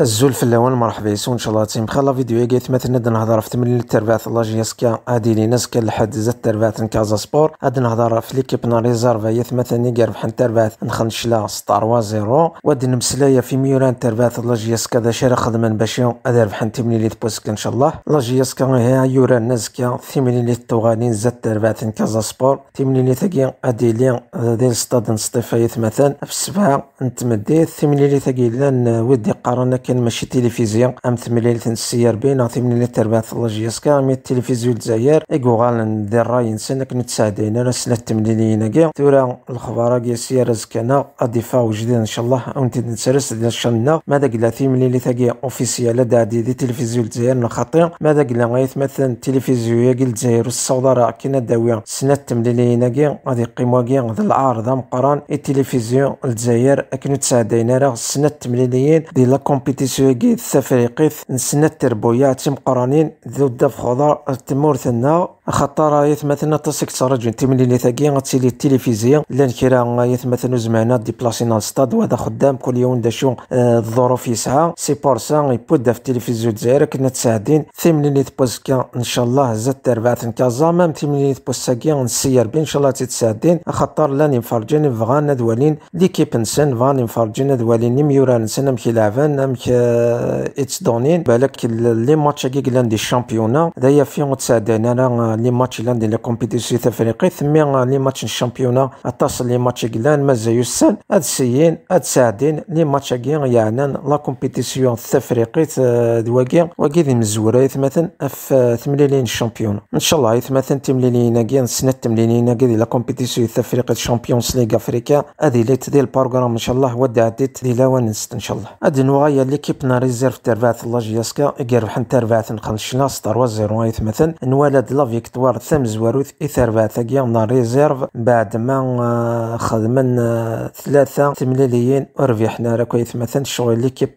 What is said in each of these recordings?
الزول في الاول مرحبا يسو ان شاء الله تيم خلا فيديو كي مثلا د نهضر في تمرين التربعات لاجيسكا هادي لي ناس لحد زت التربعات كازا سبور هاد نهضر في ليكيب نا ريزارفا يا ثمثني كي ربحن التربعات نخنشلا 16 0 ودي نمسلايا في ميوران التربعات لاجيسكا دا شاري خدمن باش هذا ربحن تمرين لي بوسك ان شاء الله لاجيسكا هي يوران نسكا ثمرين لي توغاني زت التربعات كازا سبور ثمرين لي تاكي ادي لي هادي ستاد نصطيفا يا ثمثن في السبعه نتمدي ثمرين لي تاكي لان ودي قارنك كان ماشي تلفزيون ام تمليلة السيار بين ثمنية تربات ثلاجيس كان مي التلفزيون الجزائر ايغوغال ندير راي نسن كنا تساعدين راه سنة التمليليين كاع تورا الخبار كاع سيار زكانا اضيفا وجديد ان شاء الله اونت نتسرس ديال شرنا ماذا قلا ثمنية كاع اوفيسيال دادي دي التلفزيون الجزائر نخاطي ماذا قلا غايث مثلا التلفزيون كاع الجزائر الصودا راه كنا داوية سنة التمليليين كاع غادي قيموا كاع ذا العارضة مقران التلفزيون الجزائر كنا تساعدين راه سنة التمليليين ديال لا تيسويقيت نسنا نسنات تربويات قرانين ذو الدف خضر تمورثنا خطر يثمثنا تسك تراجع تمليني ثاقي غتسيلي التلفزيون لان كرا يثمثنا زمعنا ديبلاسينا الستاد وهذا خدام كل يوم داشو آه، الظروف يسعى سي بور سا يبودا في التلفزيون الجزائر كنا تساعدين ثمليني تبوسكا ان شاء الله زاد تربع ثنكا زامام ثمليني تبوسكا نسير بي ان شاء الله تتساعدين خطر لان يفرجين فغانا دوالين ليكيب نسن فغانا يفرجين دوالين نميورا نسن امك لعبان امك آه، اتس دونين بالك لي ماتش كيك دي الشامبيونا دايا فين تساعدين انا لي ماتش لان دي لي كومبيتيسيون تفريقي ثمي لي ماتش الشامبيونا اتصل لي ماتش قلان مازال يسال هاد سيين هاد ساعدين لي ماتش كي يعني لا كومبيتيسيون التفريقيت آه، دواكي واكي ذي مزورة يتمثل اف آه، ثمليلين الشامبيونا ان شاء الله يتمثل تمليلين كي سنة تمليلين كي لا كومبيتيسيون التفريقيت الشامبيونز ليغ افريكا هادي لي تدي البروغرام ان شاء الله ودي عديت دي ونست نست ان شاء الله هاد نوايا ليكيب نا ريزيرف تربعات الله جياسكا يربح تربعات نقل شلاص 3 0 مثلا نوالد لا كتوار ثم زواروث إثر باتاقيا ريزيرف بعد ما خدمنا ثلاثة ثمليليين وربحنا ركويث مثلا شغل ليكيب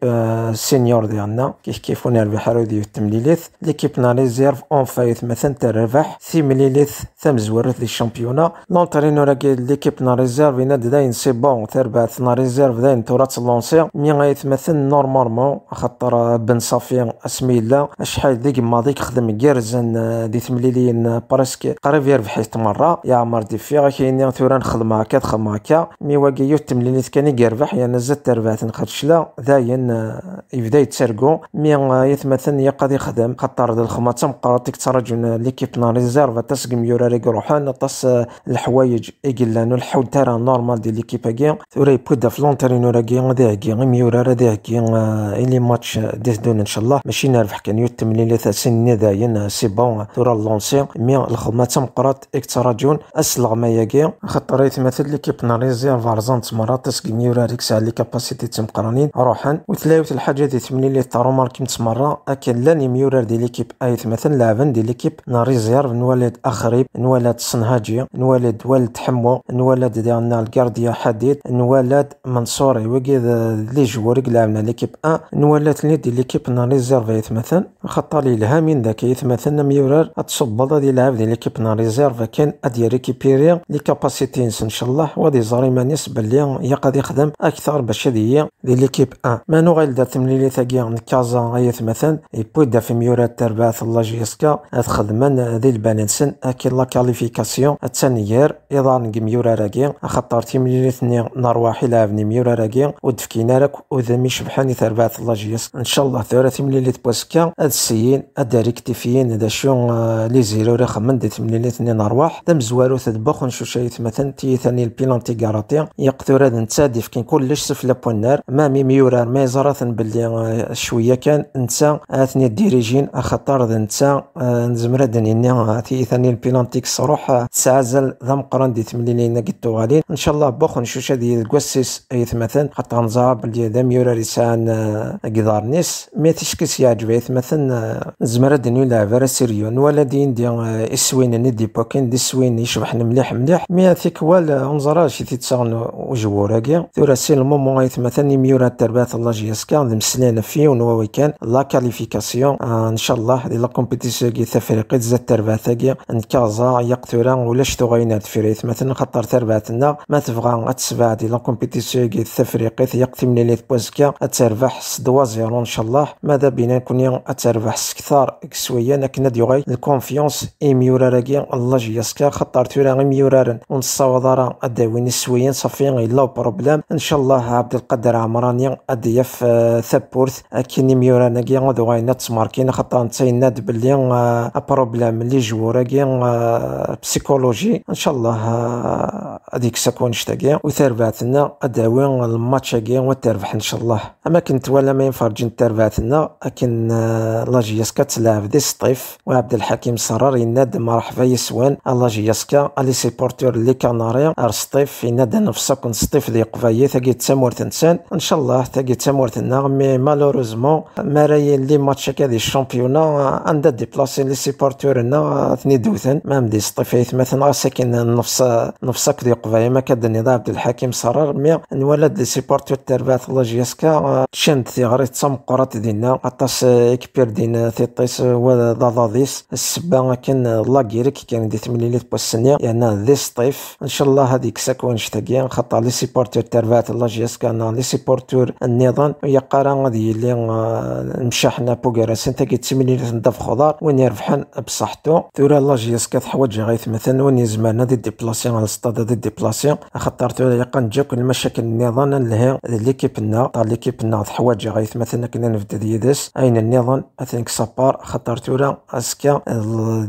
سينيور ديالنا كيف كيفون يربح رودي التمليليث ليكيب نا ريزيرف اون فايت مثلا تربح ثمليليث ثم زواروث دي شامبيونا لونترينو راكي ليكيب نا ريزيرف يناد داين سي بون ثربات نا ريزيرف داين تورات لونسي مي غايت مثلا نورمالمون خاطر بن صافي اسمي لا شحال ديك ماضي خدم غير كيرزن دي ثمليليين ان برسك قريب يربح حيت مرة عمر دي فيغ كاين ثورا نخدم هكا تخدم هكا مي واقي التمليليت كاني يربح يعني زاد ربعات نقد لا داين يبدا يتسرقو مي يثمثن يقاد خدم خاطر الخما تمقرات تراجون ليكيب نا ريزيرف تاس كميورا ريك روحان تاس الحوايج ايكلانو الحول تاع نورمال دي ليكيب هاكي ثوري بودا في لونترينو راكي غادي هاكي غيميورا رادي هاكي آه، الي ماتش دون ان شاء الله ماشي نربح كان يعني يتم لي ثلاث سنين داين آه، سي بون آه، ثورا لونسي مي الخما تمقرات اكتراجون اسلغ ما ياكي خاطر يتمثل ليكيب نا ريزيرف ارزون تمرات تاس كميورا ريك على لي كاباسيتي تمقرانين روحان وثلاوت الحاجه الحاجه دي تمني لي طارو ماركمت مره اكن لاني ميورار دي ليكيب ايت مثلا لاعبن دي ليكيب ناري ريزيرف نولد اخريب نولد صنهاجي نولد والد حمو نولد ديالنا الكارديا حديد نولد منصوري وكي لي جوارك لعبنا ليكيب ان نولد لي دي ليكيب ناري ريزيرف ايت مثلا خطر لها من ذاك ايت مثلا ميورار اتصبض دي لاعب دي ليكيب ناري ريزيرف كان ادي ريكيبيري لي كاباسيتي ان شاء الله ودي زاري مانيس بلي يقدر يخدم اكثر باش هذه هي دي ليكيب ان ما نوغيل دات قسم لي ثقيا كازا ايث مثلا اي بودا في ميورا تربا الله جيسكا اتخدم ذي البانسن اكي لا كاليفيكاسيون اتسانيير اضان ميورا راكي اخطار تيم لي ثني نرواحي لافني ميورا راكي ودفكينا راك وذمي شبحاني تربا الله جيسكا ان شاء الله ثورة تيم لي بوسكا السيين اداريكتيفيين دا شو آه، لي زيرو راخ من دي تيم لي ثني نرواح دم زوارو تدبخ نشو شايت مثلا تي ثاني البيلانتي كاراتي يقثر هذا نتا دفكين كلش سفلا بوينار مامي ميورا ما زراثن بال باللي شويه كان انت اثني الديريجين ديريجين ذا انت آه، نزمر دنيني آه، ثي ثاني البيلانتيك روح آه، تسعزل ذا مقران دي تمليلين قد غالين ان شاء الله بوخ نشوش هذه الكوسيس ايث مثلا حتى نزار اللي ذا ميورا رسان قدار نيس مي تشكيس يعجب ايث مثلا نزمر لا لعبه سيريون ولا دين دي اسوين ندي بوكين دي سوين يشبح مليح مليح مي ثيك وال نزرا شي تيتسان وجوراكي ثورا سي المومون ايث مثلا ميورا تربات الله جي اسكا مسنين فيه ونوا ويكان لا كاليفيكاسيون آه، ان شاء الله لا كومبيتيسيون كي تفريقي تزاد تربات كي ان كازا يقتورا شتو غينات فريت مثلا خطر ترباتنا ما تبغى تسبع دي لا كومبيتيسيون كي تفريقي يقتي لي بوزكا تربح سدوا زيرو ان شاء الله ماذا بينا كوني تربح سكثار شويه لكن هاد غي الكونفيونس ميورا راكي الله جياسكا خطر تورا غي ميورا ونصاوض راه اداوين سويا صافي لا بروبليم ان شاء الله عبد القادر عمراني اديف ثبورث كين ميورا نقيا ذو غاينا تسماركين خطا نتاين ناد بلي بروبليم آه، لي جوور كي بسيكولوجي ان شاء الله هذيك آه، ساكون شتاكي وثرباتنا ادعوين الماتش كي وتربح ان شاء الله اما كنت ولا ما ينفرجين ثرباتنا لكن آه، لاجياسكا تلعب دي سطيف وعبد الحكيم صرار يناد مرحبا يسوان لاجياسكا اللي سيبورتور لي كاناريا ار سطيف يناد نفسك سطيف لي قفايه ثاكي تسامورت انسان ان شاء الله ثاكي تسامورت النغم مي مالوروزمون مرايين لي ماتش هكا دي الشامبيونا عندها ديبلاسي لي هنا ثني دوثن ما مدي سطيفيت مثلا ساكن نفس نفس دي قبايا ما كدني عبد الحكيم صرر مي نولد لي سيبورتور تربات الله جيسكا تشند في غري تسمقرات دينا عطاس كبير دين ثيطيس ضاضيس السبا كان لاكيريك كان دي تمليلات بوسنيا يعني دي سطيف ان شاء الله هذيك ساكون شتاكيا خاطر لي سيبورتور تربات الله جيسكا لي سيبورتور النظام يقرا غادي يلي مشاحنا بوكارا سنتا لي ندف خضار وين يربحن بصحتو ثورا كات حوايج غيث مثلا وين يزمان هادي ديبلاسي على الستاد هادي ديبلاسي خاطر ثورا يقن جاك المشاكل النظام اللي ليكيبنا تاع ليكيبنا حوايج غيث مثلا كنا نبدا ديدس اين النظام اثنك صبار خاطر ثورا اسكا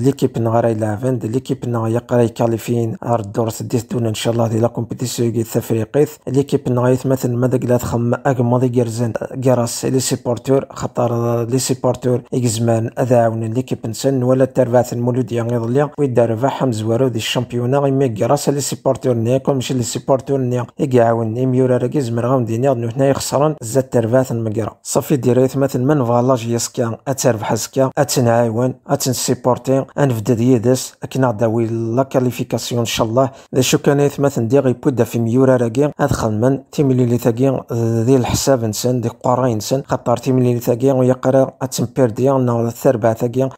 ليكيبنا غير يلعبن ليكيبنا يقرا يكاليفين الدور سديس دون ان شاء الله دي لا كومبيتيسيون الافريقيت ليكيبنا غيث مثلا ماذا قلات خم اكمضي كيرزن راس لي سيبورتور خاطر لي سيبورتور اكزمان اذا لي ليكيب نسن ولا تربعت المولودية يضلي ويدا ربح مزوارو دي الشامبيونا يمي راس لي سيبورتور نيكم ماشي لي سيبورتور نيا يعاون يميورا راكي زمرغم دينيا هنا يخسرن زاد تربعت المقرا صافي ديريت مثل من فالاج يسكا اتربح سكا اتنعاون اتنسيبورتي انفدد يدس اكنا داوي لا كاليفيكاسيون ان شاء الله شو كان يثمثن دي بودا في ميورا راكي ادخل من تيميلي لي ثاكي ذي الحساب نسن دي قرا راينسن خطر تيمليلتاكي ويقرا اتمبيردي ناض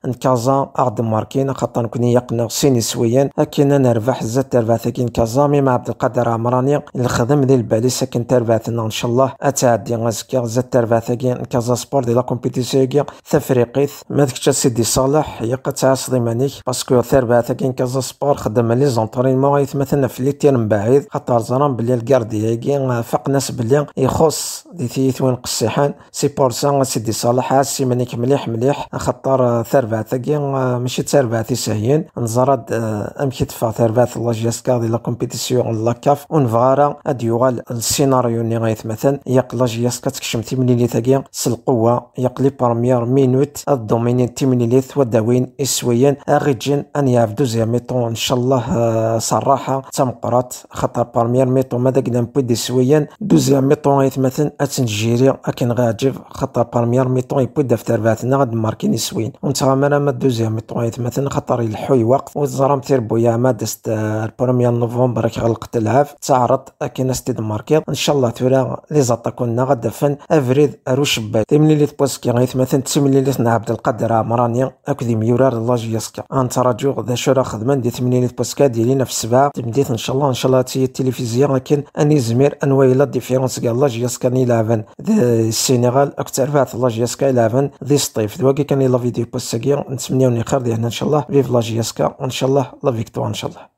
ان كازا اغد ماركين خطر نكوني يقنا سيني سويان اكينا نربح زاد تربعتاكي كازا ميم عبد القادر عمراني الخدم ديال البالي ساكن ثنا ان شاء الله اتعدي غازكا زاد تربعتاكي كازا سبور دي لا كومبيتيسيكي تفريقيت سيدي صالح يقا تعاصدي سليماني باسكو تربعتاكي كازا سبور خدم لي زونطرينمون يتمثلنا في لي تير من بعيد خطر زران بلي الكارديا فاق ناس بلي يخص دي وين قسي الصحان سي بورسا سيدي صالح سيمانيك مليح مليح خطر ثربعتكي ماشي ثربع ساهيين نزرد آه، ام تفا ثربع لا جيسكا دي لا كومبيتيسيون لا كاف اون اد يغال السيناريو اللي غايت مثلا ياق لا جيسكا تكشم تيمليلي تاكي سلقوة لي بارميير مينوت الدومينين تيمليلي وداوين اسويين اغيجين ان ياف دوزيام ميتون ان شاء الله آه، صراحة تمقرات خطر بارميير ميطون ماذا قدام بودي سويين دوزيام ميتون غايت مثلا اتنجيري لكن غاجب خطر بارميار ميطون يبود دفتر باتنا غاد ماركين يسوين ونتغامر اما دوزيام ميطون يتمثل خطر يلحو يوقف وزرام تيربو يا ماد ست آه، البروميير نوفمبر كي غلقت العاف تعرض اكينا ستيد ماركين ان شاء الله تولا لي زاطا كنا غادا فن افريد روش لي تبوسكي شبات مثلا بوسكي لي تمليليت عبد القادر مرانيا اكدي ميورار الله ان تراجو غدا شورا خدمان دي لي تبوسكا ديالينا في السبعه تبديت ان شاء الله ان شاء الله تي التلفزيون لكن اني زمير انوايلا ديفيرونس كاع الله جيسكا ني لافن السنغال اكثر فات لا جيسكا يلعبن ذي سطيف دوكي كان لا فيديو بوست نتمنيو نتمنى ان شاء الله فيف لا جيسكا وان شاء الله لا فيكتوار ان شاء الله